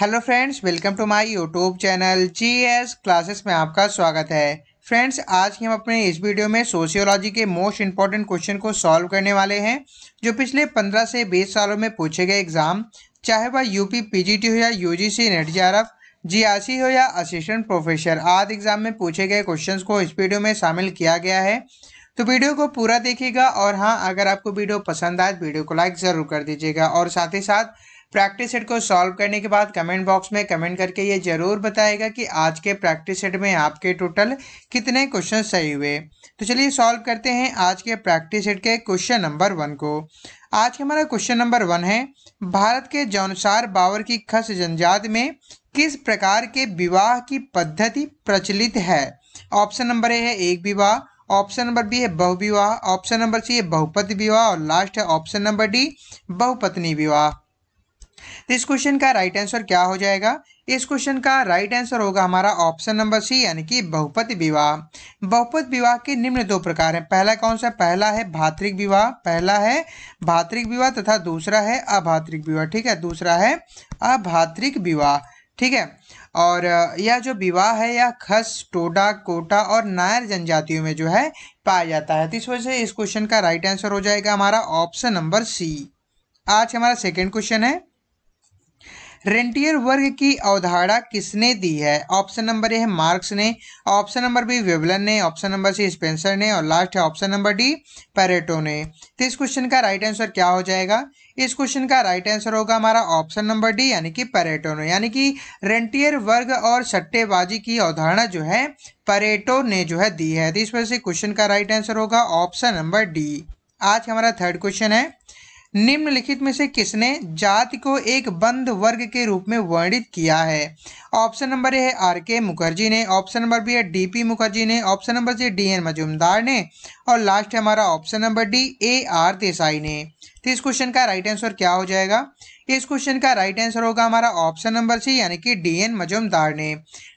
hello friends welcome to my YouTube channel G S classes में आपका स्वागत है फ्रेंड्स आज हम अपने इस वीडियो में सोशियोलॉजी के मोस्ट इंपॉर्टेंट क्वेश्चन को सॉल्व करने वाले हैं जो पिछले 15 से 20 सालों में पूछे गए एग्ज़ाम चाहे वह यूपी पीजीटी हो या यूजीसी जी जेआरएफ जीआरसी हो या असिस्टेंट प्रोफेसर आदि एग्ज़ाम में पूछे गए क्वेश्चन को इस वीडियो में शामिल किया गया है तो वीडियो को पूरा देखिएगा और हाँ अगर आपको वीडियो पसंद आए वीडियो तो को लाइक ज़रूर कर दीजिएगा और साथ ही साथ प्रैक्टिस सेट को सॉल्व करने के बाद कमेंट बॉक्स में कमेंट करके ये ज़रूर बताएगा कि आज के प्रैक्टिस सेट में आपके टोटल कितने क्वेश्चन सही हुए तो चलिए सॉल्व करते हैं आज के प्रैक्टिस सेट के क्वेश्चन नंबर वन को आज के हमारा क्वेश्चन नंबर वन है भारत के जनुसार बावर की खस जनजात में किस प्रकार के विवाह की पद्धति प्रचलित है ऑप्शन नंबर ए है एक विवाह ऑप्शन नंबर बी है बहुविवाह ऑप्शन नंबर सी है बहुपति विवाह और लास्ट है ऑप्शन नंबर डी बहुपत्नी विवाह इस क्वेश्चन का राइट आंसर क्या हो जाएगा इस क्वेश्चन का राइट आंसर होगा हमारा ऑप्शन नंबर सी यानी कि बहुपति विवाह बहुपत विवाह के निम्न दो प्रकार हैं पहला कौन सा पहला है भातृक विवाह पहला है भातृक विवाह तथा दूसरा है अभातृक विवाह ठीक है दूसरा है अभातृक विवाह ठीक है और यह जो विवाह है यह खस टोडा कोटा और नायर जनजातियों में जो है पाया जाता है तो इस वजह से इस क्वेश्चन का राइट आंसर हो जाएगा हमारा ऑप्शन नंबर सी आज हमारा सेकेंड क्वेश्चन है रेंटियर वर्ग की अवधारणा किसने दी है ऑप्शन नंबर ए है मार्क्स ने ऑप्शन नंबर बी वेबलन ने ऑप्शन नंबर सी स्पेंसर ने और लास्ट है ऑप्शन नंबर डी पैरेटो ने तो इस क्वेश्चन का राइट आंसर क्या हो जाएगा इस क्वेश्चन का राइट आंसर होगा हमारा ऑप्शन नंबर डी यानी कि परेटो ने यानी कि रेंटियर वर्ग और सट्टेबाजी की अवधारणा जो है परेटो ने जो है दी है तो इस वजह से क्वेश्चन का राइट आंसर होगा ऑप्शन नंबर डी आज हमारा थर्ड क्वेश्चन है निम्नलिखित में से किसने जाति को एक बंद वर्ग के रूप में वर्णित किया है ऑप्शन नंबर ए है आर के मुखर्जी ने ऑप्शन नंबर बी है डी पी मुखर्जी ने option number C D N Majumdar ने और लास्ट है हमारा option number D A R Desai ने तो इस क्वेश्चन का राइट आंसर क्या हो जाएगा इस क्वेश्चन का राइट आंसर होगा हमारा ऑप्शन नंबर सी यानी कि डी एन मजुमदार ने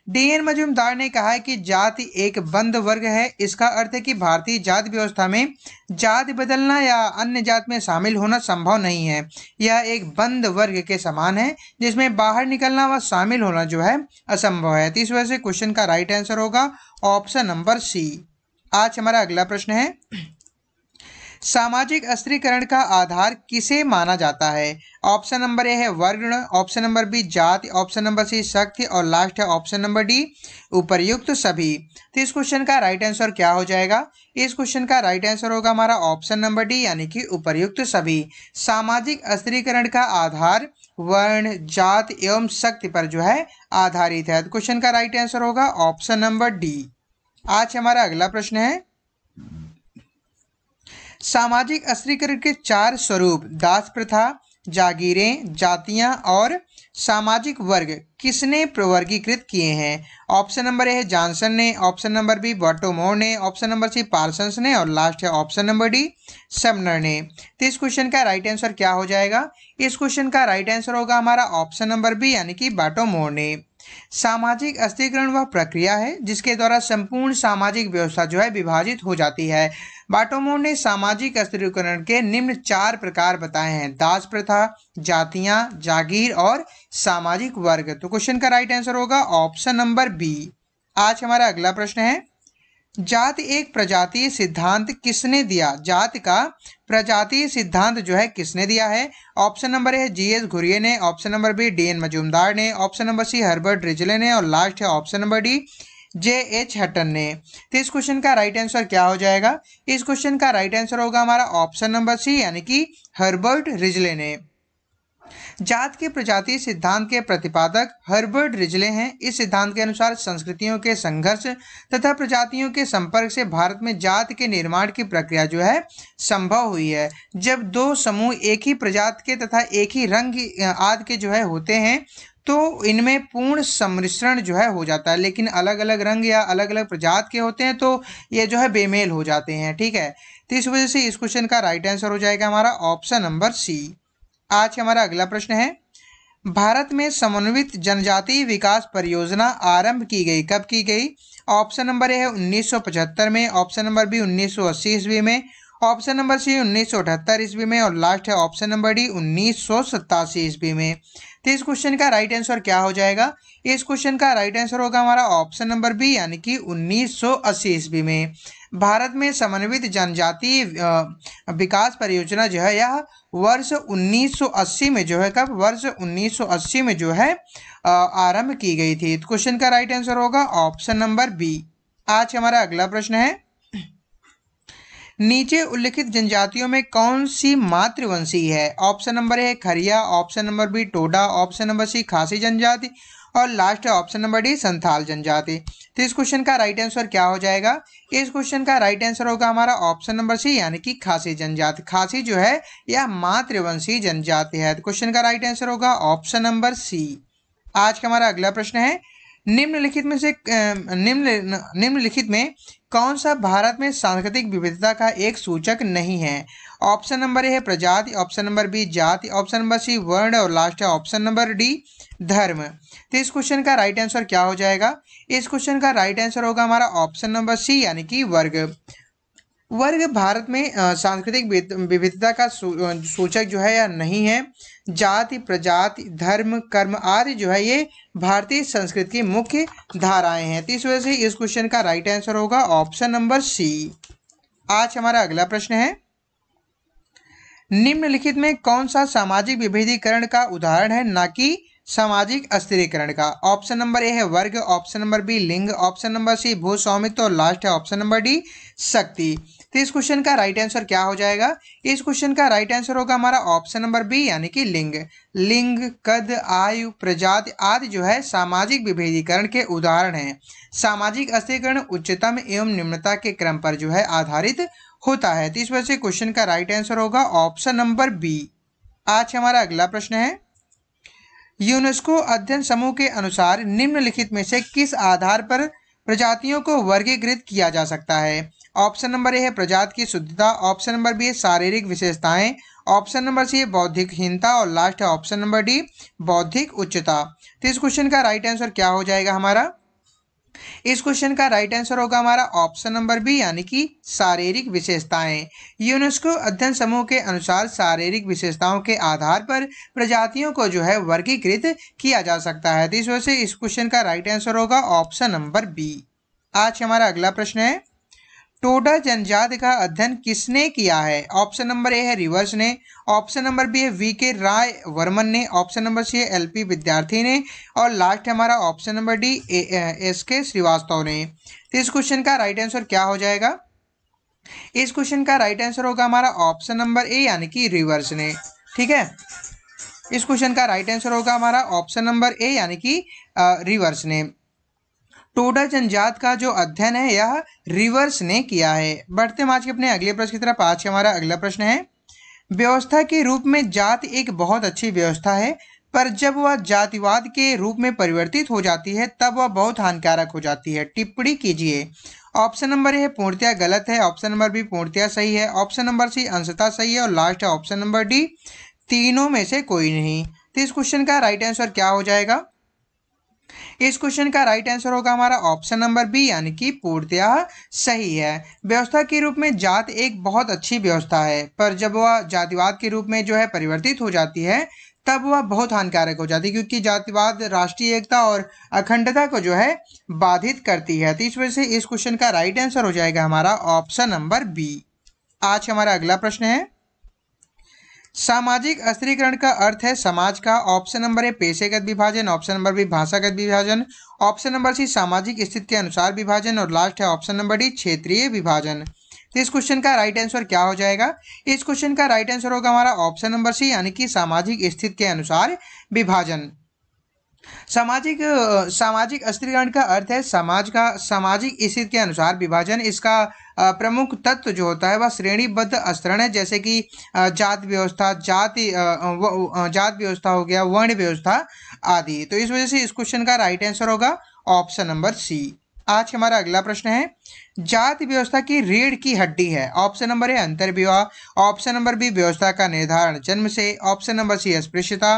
डी एन मजुमदार ने कहा है कि जाति एक बंद वर्ग है इसका अर्थ है कि भारतीय जाति व्यवस्था में जाति बदलना या अन्य जात में शामिल होना संभव नहीं है यह एक बंद वर्ग के समान है जिसमें बाहर निकलना व शामिल होना जो है असंभव है तो इस वजह से क्वेश्चन का राइट आंसर होगा ऑप्शन नंबर सी आज हमारा अगला प्रश्न है सामाजिक अस्त्रीकरण का आधार किसे माना जाता है ऑप्शन नंबर ए है वर्ण ऑप्शन नंबर बी जाति ऑप्शन नंबर सी शक्ति और लास्ट है ऑप्शन नंबर डी उपरयुक्त सभी तो इस क्वेश्चन का राइट आंसर क्या हो जाएगा इस क्वेश्चन का राइट आंसर होगा हमारा ऑप्शन नंबर डी यानी कि उपरयुक्त सभी सामाजिक अस्त्रीकरण का आधार वर्ण जात एवं शक्ति पर जो है आधारित है क्वेश्चन तो का राइट आंसर होगा ऑप्शन नंबर डी आज हमारा अगला प्रश्न है सामाजिक अस्त्रीकरण के चार स्वरूप दास प्रथा जागीरें जातियां और सामाजिक वर्ग किसने प्रवर्गीकृत किए हैं ऑप्शन नंबर ए है जॉनसन ने ऑप्शन नंबर बी बॉटोमोर ने ऑप्शन नंबर सी पार्सन्स ने और लास्ट है ऑप्शन नंबर डी सबनर ने तो इस क्वेश्चन का राइट आंसर क्या हो जाएगा इस क्वेश्चन का राइट आंसर होगा हमारा ऑप्शन नंबर बी यानी कि बाटोमोर ने सामाजिक अस्थिकरण वह प्रक्रिया है जिसके द्वारा संपूर्ण सामाजिक व्यवस्था जो है विभाजित हो जाती है बाटोमो ने सामाजिक अस्थिरीकरण के निम्न चार प्रकार बताए हैं दास प्रथा जातियां जागीर और सामाजिक वर्ग तो क्वेश्चन का राइट आंसर होगा ऑप्शन नंबर बी आज हमारा अगला प्रश्न है जात एक प्रजातीय सिद्धांत किसने दिया जात का प्रजातीय सिद्धांत जो है किसने दिया है ऑप्शन नंबर है जी एस घुरिये ने option number B D N Majumdar ने option number C Herbert Risley ने और लास्ट है option number D J H Hutton ने तो इस क्वेश्चन का राइट आंसर क्या हो जाएगा इस क्वेश्चन का राइट आंसर होगा हमारा ऑप्शन नंबर सी यानी कि हर्बर्ट रिजले ने जात के प्रजाति सिद्धांत के प्रतिपादक हर्बर्ट रिजले हैं इस सिद्धांत के अनुसार संस्कृतियों के संघर्ष तथा प्रजातियों के संपर्क से भारत में जात के निर्माण की प्रक्रिया जो है संभव हुई है जब दो समूह एक ही प्रजात के तथा एक ही रंग आदि के जो है होते हैं तो इनमें पूर्ण सम्मिश्रण जो है हो जाता है लेकिन अलग अलग रंग या अलग अलग प्रजात के होते हैं तो ये जो है बेमेल हो जाते हैं ठीक है तो इस वजह से इस क्वेश्चन का राइट आंसर हो जाएगा हमारा ऑप्शन नंबर सी आज हमारा अगला प्रश्न है भारत में समन्वित जनजाति विकास परियोजना आरंभ की गई कब की गई ऑप्शन नंबर ए है 1975 में ऑप्शन नंबर बी 1980 ईस्वी में ऑप्शन नंबर सी 1978 ईस्वी में और लास्ट है ऑप्शन नंबर डी उन्नीस ईस्वी में तो इस क्वेश्चन का राइट आंसर क्या हो जाएगा इस क्वेश्चन का राइट आंसर होगा हमारा ऑप्शन नंबर बी यानी कि 1980 ईस्वी में भारत में समन्वित जनजाति विकास परियोजना जो है यह वर्ष 1980 में जो है कब वर्ष 1980 में जो है आरंभ की गई थी क्वेश्चन तो का राइट आंसर होगा ऑप्शन नंबर बी आज हमारा अगला प्रश्न है नीचे उल्लिखित जनजातियों में कौन सी मातृवंशी है option number A Kharia option number B Toda option number C Khasi जनजाति और लास्ट है ऑप्शन नंबर डी संथाल जनजाति तो इस क्वेश्चन का राइट आंसर क्या हो जाएगा इस क्वेश्चन का राइट आंसर होगा हमारा ऑप्शन नंबर सी यानी कि खासी जनजाति खासी जो है यह मातृवंशी जनजाति है तो क्वेश्चन का राइट आंसर होगा ऑप्शन नंबर सी आज का हमारा अगला प्रश्न है निम्नलिखित में से निम्न निम्नलिखित में कौन सा भारत में सांस्कृतिक विविधता का एक सूचक नहीं है ऑप्शन नंबर ए है प्रजाति ऑप्शन नंबर बी जाति ऑप्शन नंबर सी वर्ण और लास्ट है ऑप्शन नंबर डी धर्म तो इस क्वेश्चन का राइट आंसर क्या हो जाएगा इस क्वेश्चन का राइट आंसर होगा हमारा ऑप्शन नंबर सी यानी कि वर्ग वर्ग भारत में सांस्कृतिक विविधता का सूचक जो है या नहीं है जाति प्रजाति धर्म कर्म आदि जो है ये भारतीय संस्कृति की मुख्य धाराएं हैं तो इस वजह से इस क्वेश्चन का राइट आंसर होगा ऑप्शन नंबर सी आज हमारा अगला प्रश्न है निम्नलिखित में कौन सा सामाजिक विभेदीकरण का उदाहरण है ना कि सामाजिक अस्थिरीकरण का ऑप्शन नंबर ए है वर्ग ऑप्शन नंबर बी लिंग ऑप्शन नंबर सी भूस्वामित्व और लास्ट है ऑप्शन नंबर डी शक्ति तो इस क्वेश्चन का राइट आंसर क्या हो जाएगा इस क्वेश्चन का राइट आंसर होगा हमारा ऑप्शन नंबर बी यानी कि लिंग लिंग कद आयु प्रजाति आदि जो है सामाजिक विभेदीकरण के उदाहरण हैं सामाजिक अस्थिकरण उच्चतम एवं निम्नता के क्रम पर जो है आधारित होता है तो इस वजह से क्वेश्चन का राइट आंसर होगा ऑप्शन नंबर बी आज हमारा अगला प्रश्न है यूनेस्को अध्ययन समूह के अनुसार निम्नलिखित में से किस आधार पर प्रजातियों को वर्गीकृत किया जा सकता है ऑप्शन नंबर ए है प्रजात की शुद्धता ऑप्शन नंबर बी है शारीरिक विशेषताएं ऑप्शन नंबर सी है बौद्धिकहीनता और लास्ट है ऑप्शन नंबर डी बौद्धिक उच्चता तो इस क्वेश्चन का राइट आंसर क्या हो जाएगा हमारा इस क्वेश्चन का राइट आंसर होगा हमारा ऑप्शन नंबर बी यानी कि शारीरिक विशेषताएं यूनेस्को अध्ययन समूह के अनुसार शारीरिक विशेषताओं के आधार पर प्रजातियों को जो है वर्गीकृत किया जा सकता है तो इस वजह से इस क्वेश्चन का राइट आंसर होगा ऑप्शन नंबर बी आज हमारा अगला प्रश्न है टोडा जनजाति का अध्ययन किसने किया है ऑप्शन नंबर ए है रिवर्स ने ऑप्शन नंबर बी है वी के राय वर्मन ने ऑप्शन नंबर सी है एल पी विद्यार्थी ने और लास्ट हमारा ऑप्शन नंबर डी एस के श्रीवास्तव ने तो इस क्वेश्चन का राइट आंसर क्या हो जाएगा इस क्वेश्चन का राइट आंसर होगा हमारा ऑप्शन नंबर ए यानी कि रिवर्स ने ठीक है इस क्वेश्चन का राइट आंसर होगा हमारा ऑप्शन नंबर ए यानी कि रिवर्स ने टोडा जनजात का जो अध्ययन है यह रिवर्स ने किया है बढ़ते हम आज के अपने अगले प्रश्न की तरफ आज हमारा अगला प्रश्न है व्यवस्था के रूप में जात एक बहुत अच्छी व्यवस्था है पर जब वह जातिवाद के रूप में परिवर्तित हो जाती है तब वह बहुत हानिकारक हो जाती है टिप्पणी कीजिए ऑप्शन नंबर ए पूर्णतया गलत है ऑप्शन नंबर बी पूर्णतया सही है ऑप्शन नंबर सी अंशता सही है और लास्ट है ऑप्शन नंबर डी तीनों में से कोई नहीं तो इस क्वेश्चन का राइट आंसर क्या हो जाएगा इस क्वेश्चन का राइट आंसर होगा हमारा ऑप्शन नंबर बी यानी कि पूर्णतया सही है व्यवस्था के रूप में जात एक बहुत अच्छी व्यवस्था है पर जब वह जातिवाद के रूप में जो है परिवर्तित हो जाती है तब वह बहुत हानिकारक हो जाती है क्योंकि जातिवाद राष्ट्रीय एकता और अखंडता को जो है बाधित करती है तो इस वजह से इस क्वेश्चन का राइट आंसर हो जाएगा हमारा ऑप्शन नंबर बी आज हमारा अगला प्रश्न है सामाजिक अस्त्रीकरण का अर्थ है समाज का ऑप्शन नंबर है पेशेगत विभाजन ऑप्शन नंबर बी भाषागत विभाजन ऑप्शन नंबर सी सामाजिक स्थिति के अनुसार विभाजन और लास्ट है ऑप्शन नंबर डी क्षेत्रीय विभाजन तो इस क्वेश्चन का राइट आंसर क्या हो जाएगा इस क्वेश्चन का राइट आंसर होगा हमारा ऑप्शन नंबर सी यानी कि सामाजिक स्थिति के अनुसार विभाजन सामाजिक सामाजिक अस्त्रीकरण का अर्थ है समाज का सामाजिक स्थिति के अनुसार विभाजन इसका प्रमुख तत्व जो होता है वह श्रेणीबद्ध स्तरण है जैसे कि जात व्यवस्था जाति जात व्यवस्था हो गया वर्ण व्यवस्था आदि तो इस वजह से इस क्वेश्चन का राइट आंसर होगा ऑप्शन नंबर सी आज हमारा अगला प्रश्न है जाति व्यवस्था की रीढ़ की हड्डी है ऑप्शन नंबर ए अंतर विवाह ऑप्शन नंबर बी व्यवस्था का निर्धारण जन्म से ऑप्शन नंबर सी अस्पृश्यता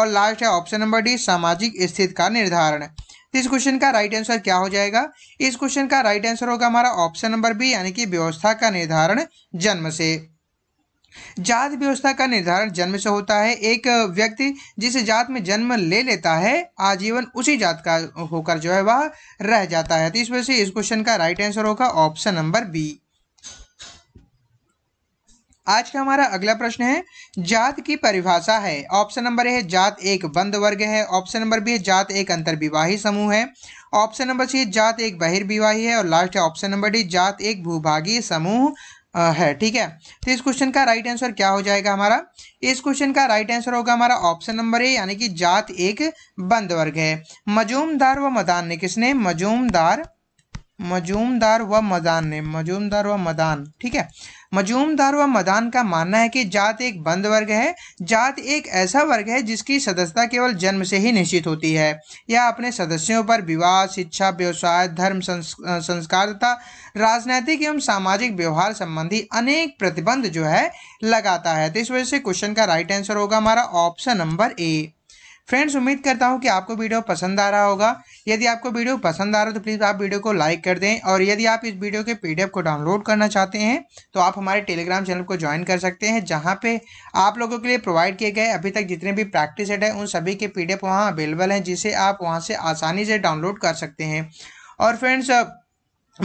और लास्ट है ऑप्शन नंबर डी सामाजिक स्थिति का निर्धारण तो इस क्वेश्चन का राइट आंसर क्या हो जाएगा इस क्वेश्चन का राइट आंसर होगा हमारा ऑप्शन नंबर बी यानी कि व्यवस्था का निर्धारण जन्म से जात व्यवस्था का निर्धारण जन्म से होता है एक व्यक्ति जिस जात में जन्म ले लेता है आजीवन उसी जात का होकर जो है वह रह जाता है तो इस वजह से इस क्वेश्चन का राइट आंसर होगा ऑप्शन नंबर बी आज का हमारा अगला प्रश्न है जात की परिभाषा है ऑप्शन नंबर ए है जात एक बंद वर्ग है ऑप्शन नंबर बी है जात एक अंतर्विवाही समूह है ऑप्शन नंबर सी जात एक बहिर्विवाही है और लास्ट है ऑप्शन नंबर डी जात एक भूभागीय समूह है ठीक है तो इस क्वेश्चन का राइट आंसर क्या हो जाएगा हमारा इस क्वेश्चन का राइट आंसर होगा हमारा ऑप्शन नंबर ए यानी कि जात एक बंद वर्ग है मजूमदार व मदान ने किसने मजूमदार मजूमदार व मदान ने मजूमदार व मदान ठीक है मजूमदार व मदान का मानना है कि जात एक बंद वर्ग है जात एक ऐसा वर्ग है जिसकी सदस्यता केवल जन्म से ही निश्चित होती है यह अपने सदस्यों पर विवाह शिक्षा व्यवसाय धर्म संस्कार तथा राजनैतिक एवं सामाजिक व्यवहार संबंधी अनेक प्रतिबंध जो है लगाता है तो इस वजह से क्वेश्चन का राइट आंसर होगा हमारा ऑप्शन नंबर ए फ्रेंड्स उम्मीद करता हूँ कि आपको वीडियो पसंद आ रहा होगा यदि आपको वीडियो पसंद आ रहा हो तो प्लीज़ आप वीडियो को लाइक कर दें और यदि आप इस वीडियो के पीडीएफ को डाउनलोड करना चाहते हैं तो आप हमारे टेलीग्राम चैनल को ज्वाइन कर सकते हैं जहाँ पे आप लोगों के लिए प्रोवाइड किए गए अभी तक जितने भी प्रैक्टिस हैं उन सभी के पी डी वहाँ अवेलेबल हैं जिसे आप वहाँ से आसानी से डाउनलोड कर सकते हैं और फ्रेंड्स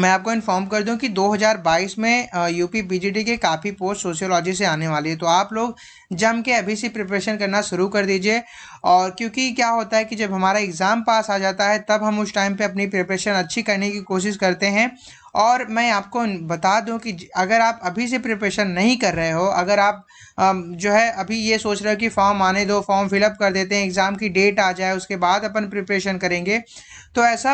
मैं आपको इन्फॉर्म कर दूं कि 2022 में यूपी बीजेडी के काफ़ी पोस्ट सोशियोलॉजी से आने वाली है तो आप लोग जम के अभी से प्रिपरेशन करना शुरू कर दीजिए और क्योंकि क्या होता है कि जब हमारा एग्ज़ाम पास आ जाता है तब हम उस टाइम पे अपनी प्रिपरेशन अच्छी करने की कोशिश करते हैं और मैं आपको बता दूं कि अगर आप अभी से प्रिपरेशन नहीं कर रहे हो अगर आप जो है अभी ये सोच रहे हो कि फॉर्म आने दो फॉर्म फिलअप कर देते हैं एग्ज़ाम की डेट आ जाए उसके बाद अपन प्रिपरेशन करेंगे तो ऐसा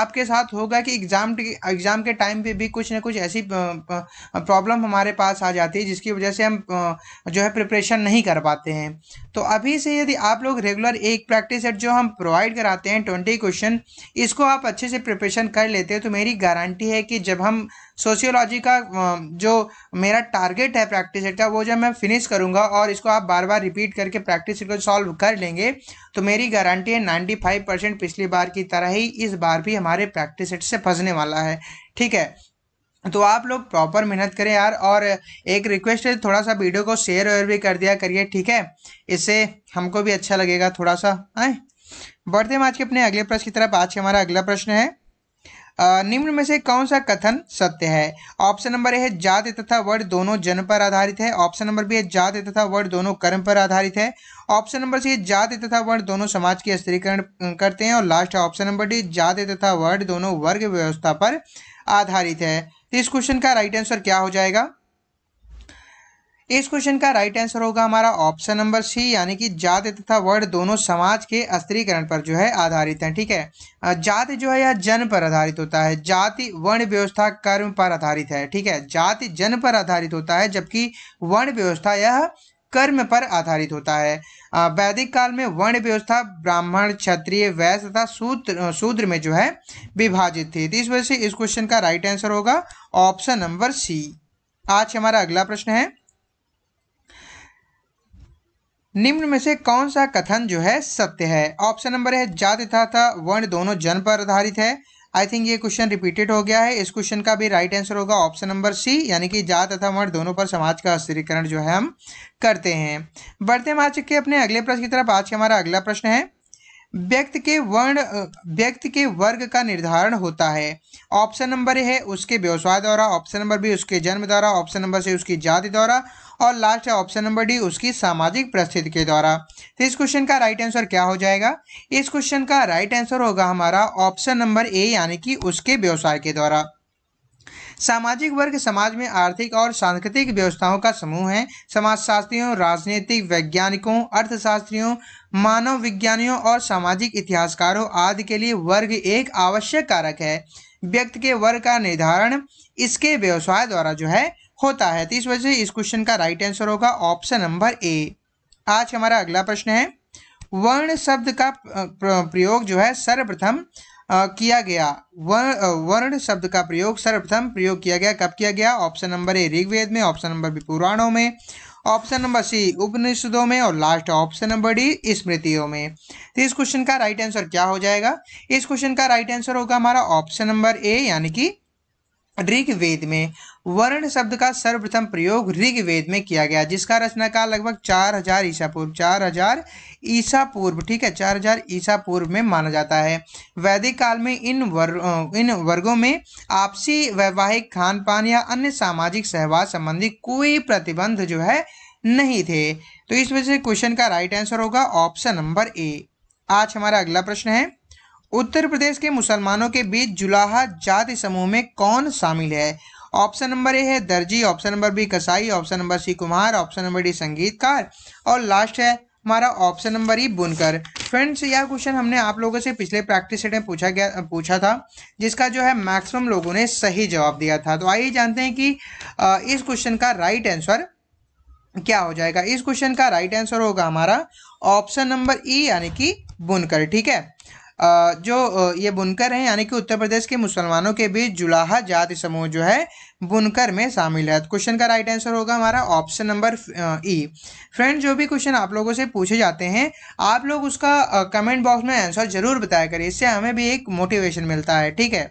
आपके साथ होगा कि एग्ज़ाम एग्ज़ाम के टाइम पे भी कुछ ना कुछ ऐसी प्रॉब्लम हमारे पास आ जाती है जिसकी वजह से हम जो है प्रिपरेशन नहीं कर पाते हैं तो अभी से यदि आप लोग रेगुलर एक प्रैक्टिस सेट जो हम प्रोवाइड कराते हैं ट्वेंटी क्वेश्चन इसको आप अच्छे से प्रिपरेशन कर लेते हैं तो मेरी गारंटी है कि जब हम सोशियोलॉजी का जो मेरा टारगेट है प्रैक्टिस सेट का वो जब मैं फिनिश करूँगा और इसको आप बार बार रिपीट करके प्रैक्टिस सेट को सॉल्व कर लेंगे तो मेरी गारंटी है नाइन्टी फाइव परसेंट पिछली बार की तरह ही इस बार भी हमारे प्रैक्टिस सेट से फंसने वाला है ठीक है तो आप लोग प्रॉपर मेहनत करें यार और एक रिक्वेस्ट है थोड़ा सा वीडियो को शेयर वेयर भी कर दिया करिए ठीक है इससे हमको भी अच्छा लगेगा थोड़ा सा आए बढ़ते हैं आज के अपने अगले प्रश्न की तरफ आज हमारा अगला प्रश्न है निम्न में से कौन सा कथन सत्य है ऑप्शन नंबर ए है जाति तथा वर्ड दोनों जन्म पर आधारित है ऑप्शन नंबर बी है जाति तथा वर्ड दोनों कर्म पर आधारित है ऑप्शन नंबर सी जाति तथा वर्ण दोनों समाज के स्त्रीकरण करते हैं और लास्ट है ऑप्शन नंबर डी जाति तथा वर्ण दोनों वर्ग व्यवस्था पर आधारित है तो इस क्वेश्चन का राइट आंसर क्या हो जाएगा इस क्वेश्चन का राइट आंसर होगा हमारा ऑप्शन नंबर सी यानी कि जाति तथा वर्ण दोनों समाज के स्त्रीकरण पर जो है आधारित है ठीक है जाति जो है यह जन पर आधारित होता है जाति वर्ण व्यवस्था कर्म पर आधारित है ठीक है जाति जन पर आधारित होता है जबकि वर्ण व्यवस्था यह कर्म पर आधारित होता है वैदिक काल में वर्ण व्यवस्था ब्राह्मण क्षत्रिय वैश्य तथा सूत्र शूद्र में जो है विभाजित थी तो इस वजह से इस क्वेश्चन का राइट आंसर होगा ऑप्शन नंबर सी आज हमारा अगला प्रश्न है निम्न में से कौन सा कथन जो है सत्य है ऑप्शन नंबर है जाति तथा वर्ण दोनों जन पर आधारित है आई थिंक ये क्वेश्चन रिपीटेड हो गया है इस क्वेश्चन का भी राइट आंसर होगा ऑप्शन नंबर सी यानी कि जात तथा वर्ण दोनों पर समाज का स्थिरीकरण जो है हम करते हैं बढ़ते हम आ चुके अपने अगले प्रश्न की तरफ आज के हमारा अगला प्रश्न है व्यक्ति के वर्ण व्यक्ति के वर्ग का निर्धारण होता है ऑप्शन नंबर है उसके व्यवसाय द्वारा ऑप्शन नंबर बी उसके जन्म द्वारा ऑप्शन नंबर सी उसकी जाति द्वारा और लास्ट है ऑप्शन नंबर डी उसकी सामाजिक परिस्थिति के द्वारा तो इस क्वेश्चन का राइट आंसर क्या हो जाएगा इस क्वेश्चन का राइट आंसर होगा हमारा ऑप्शन नंबर ए यानी कि उसके व्यवसाय के द्वारा सामाजिक वर्ग समाज में आर्थिक और सांस्कृतिक व्यवस्थाओं का समूह है समाजशास्त्रियों राजनीतिक वैज्ञानिकों अर्थशास्त्रियों मानव विज्ञानियों और सामाजिक इतिहासकारों आदि के लिए वर्ग एक आवश्यक कारक है व्यक्ति के वर्ग का निर्धारण इसके व्यवसाय द्वारा जो है होता है तो इस वजह से इस क्वेश्चन का राइट आंसर होगा ऑप्शन नंबर ए आज हमारा अगला प्रश्न है वर्ण शब्द का प्रयोग जो है सर्वप्रथम किया गया वर्ण शब्द का प्रयोग सर्वप्रथम प्रयोग किया गया कब किया गया ऑप्शन नंबर ए ऋग्वेद में ऑप्शन नंबर बी पुराणों में ऑप्शन नंबर सी उपनिषदों में और लास्ट ऑप्शन नंबर डी स्मृतियों में तो इस क्वेश्चन का राइट आंसर क्या हो जाएगा इस क्वेश्चन का राइट आंसर होगा हमारा ऑप्शन नंबर ए यानी कि ऋग्वेद में वर्ण शब्द का सर्वप्रथम प्रयोग ऋग्वेद में किया गया जिसका रचना काल लगभग चार हजार ईसा पूर्व चार हजार ईसा पूर्व ठीक है चार हजार ईसा पूर्व में माना जाता है वैदिक काल में इन वर्ग इन वर्गों में आपसी वैवाहिक खान पान या अन्य सामाजिक सहवास संबंधी कोई प्रतिबंध जो है नहीं थे तो इस वजह से क्वेश्चन का राइट आंसर होगा ऑप्शन नंबर ए आज हमारा अगला प्रश्न है उत्तर प्रदेश के मुसलमानों के बीच जुलाहा जाति समूह में कौन शामिल है ऑप्शन नंबर ए है दर्जी ऑप्शन नंबर बी कसाई ऑप्शन नंबर सी कुमार ऑप्शन नंबर डी संगीतकार और लास्ट है हमारा ऑप्शन नंबर ई बुनकर फ्रेंड्स यह क्वेश्चन हमने आप लोगों से पिछले प्रैक्टिस सेट में पूछा गया पूछा था जिसका जो है मैक्सिमम लोगों ने सही जवाब दिया था तो आइए जानते हैं कि इस क्वेश्चन का राइट आंसर क्या हो जाएगा इस क्वेश्चन का राइट आंसर होगा हमारा ऑप्शन नंबर ई यानी कि बुनकर ठीक है जो ये बुनकर हैं यानी कि उत्तर प्रदेश के मुसलमानों के बीच जुलाहा जाति समूह जो है बुनकर में शामिल है क्वेश्चन तो का राइट आंसर होगा हमारा ऑप्शन नंबर ई फ्रेंड जो भी क्वेश्चन आप लोगों से पूछे जाते हैं आप लोग उसका कमेंट बॉक्स में आंसर जरूर बताया करें इससे हमें भी एक मोटिवेशन मिलता है ठीक है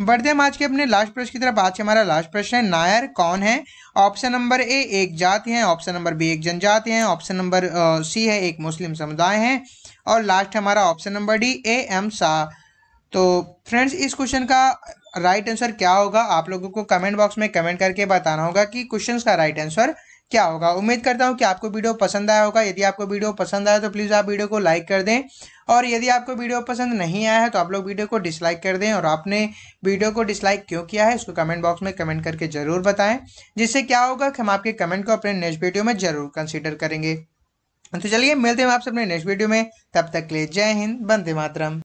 बढ़ते हम आज के अपने लास्ट प्रश्न की तरफ आज हमारा लास्ट प्रश्न है नायर कौन है ऑप्शन नंबर ए एक जाति है ऑप्शन नंबर बी एक जनजाति है ऑप्शन नंबर सी है एक मुस्लिम समुदाय है और लास्ट हमारा option number D A M Shah तो फ्रेंड्स इस क्वेश्चन का राइट आंसर क्या होगा आप लोगों को कमेंट बॉक्स में कमेंट करके बताना होगा कि क्वेश्चन का राइट आंसर क्या होगा उम्मीद करता हूँ कि आपको वीडियो पसंद आया होगा यदि आपको वीडियो पसंद आया तो प्लीज़ आप वीडियो को लाइक कर दें और यदि आपको वीडियो पसंद नहीं आया है तो आप लोग वीडियो को डिसलाइक कर दें और आपने वीडियो को डिसलाइक क्यों किया है इसको कमेंट बॉक्स में कमेंट करके ज़रूर बताएं जिससे क्या होगा कि हम आपके कमेंट को अपने नेक्स्ट वीडियो में ज़रूर कंसिडर करेंगे तो चलिए मिलते हैं आपसे अपने नेक्स्ट वीडियो में तब तक के लिए जय हिंद बंदे मातरम